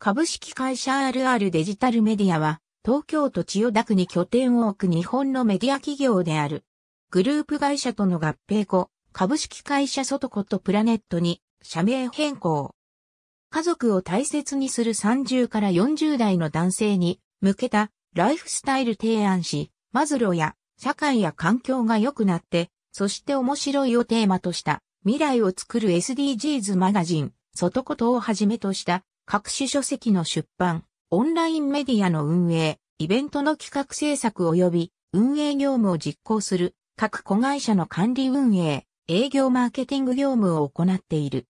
株式会社 RR デジタルメディアは、東京都千代田区に拠点を置く日本のメディア企業である。グループ会社との合併後、株式会社外コとプラネットに社名変更。家族を大切にする30から40代の男性に向けたライフスタイル提案し、マズロや社会や環境が良くなって、そして面白いをテーマとした未来を作る SDGs マガジン、外ことをはじめとした各種書籍の出版、オンラインメディアの運営、イベントの企画制作及び運営業務を実行する各子会社の管理運営、営業マーケティング業務を行っている。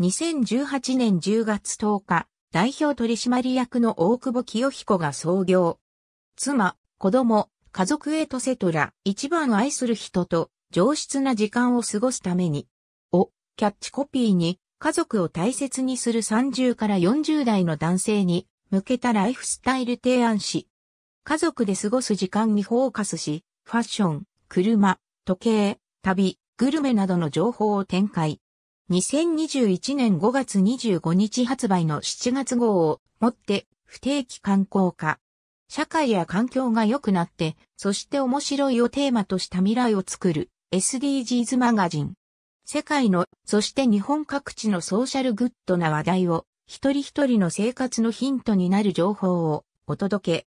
2018年10月10日、代表取締役の大久保清彦が創業。妻、子供、家族へとセトラ、一番愛する人と上質な時間を過ごすために、をキャッチコピーに家族を大切にする30から40代の男性に向けたライフスタイル提案し、家族で過ごす時間にフォーカスし、ファッション、車、時計、旅、グルメなどの情報を展開。2021年5月25日発売の7月号をもって不定期観光化。社会や環境が良くなって、そして面白いをテーマとした未来を作る SDGs マガジン。世界の、そして日本各地のソーシャルグッドな話題を、一人一人の生活のヒントになる情報をお届け。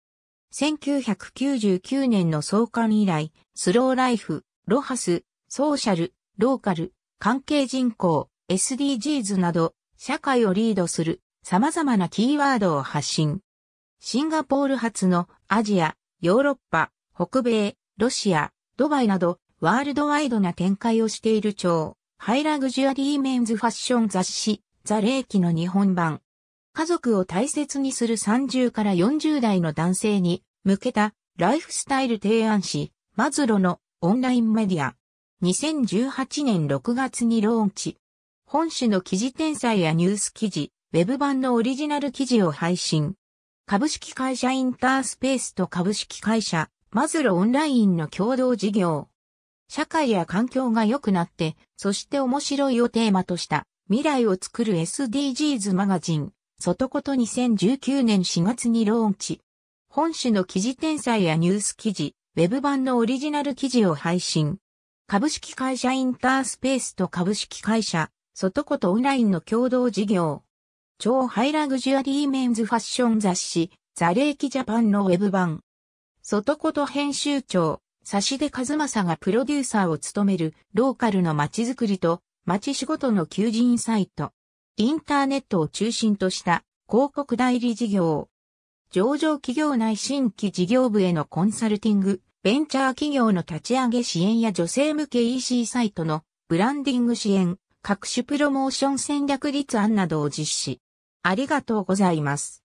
1999年の創刊以来、スローライフ、ロハス、ソーシャル、ローカル、関係人口、SDGs など、社会をリードする様々なキーワードを発信。シンガポール発のアジア、ヨーロッパ、北米、ロシア、ドバイなど、ワールドワイドな展開をしている庁。ハイラグジュアリーメンズファッション雑誌、ザ・レイキの日本版。家族を大切にする30から40代の男性に向けたライフスタイル提案誌、マズロのオンラインメディア。2018年6月にローンチ。本誌の記事転載やニュース記事、ウェブ版のオリジナル記事を配信。株式会社インタースペースと株式会社マズロオンラインの共同事業。社会や環境が良くなって、そして面白いをテーマとした未来を作る SDGs マガジン、外こと2019年4月にローンチ。本誌の記事転載やニュース記事、ウェブ版のオリジナル記事を配信。株式会社インタースペースと株式会社、外ことオンラインの共同事業。超ハイラグジュアリーメンズファッション雑誌、ザレーキジャパンのウェブ版。外こと編集長、差し出和正がプロデューサーを務めるローカルの街づくりと街仕事の求人サイト。インターネットを中心とした広告代理事業。上場企業内新規事業部へのコンサルティング、ベンチャー企業の立ち上げ支援や女性向け EC サイトのブランディング支援、各種プロモーション戦略立案などを実施。ありがとうございます。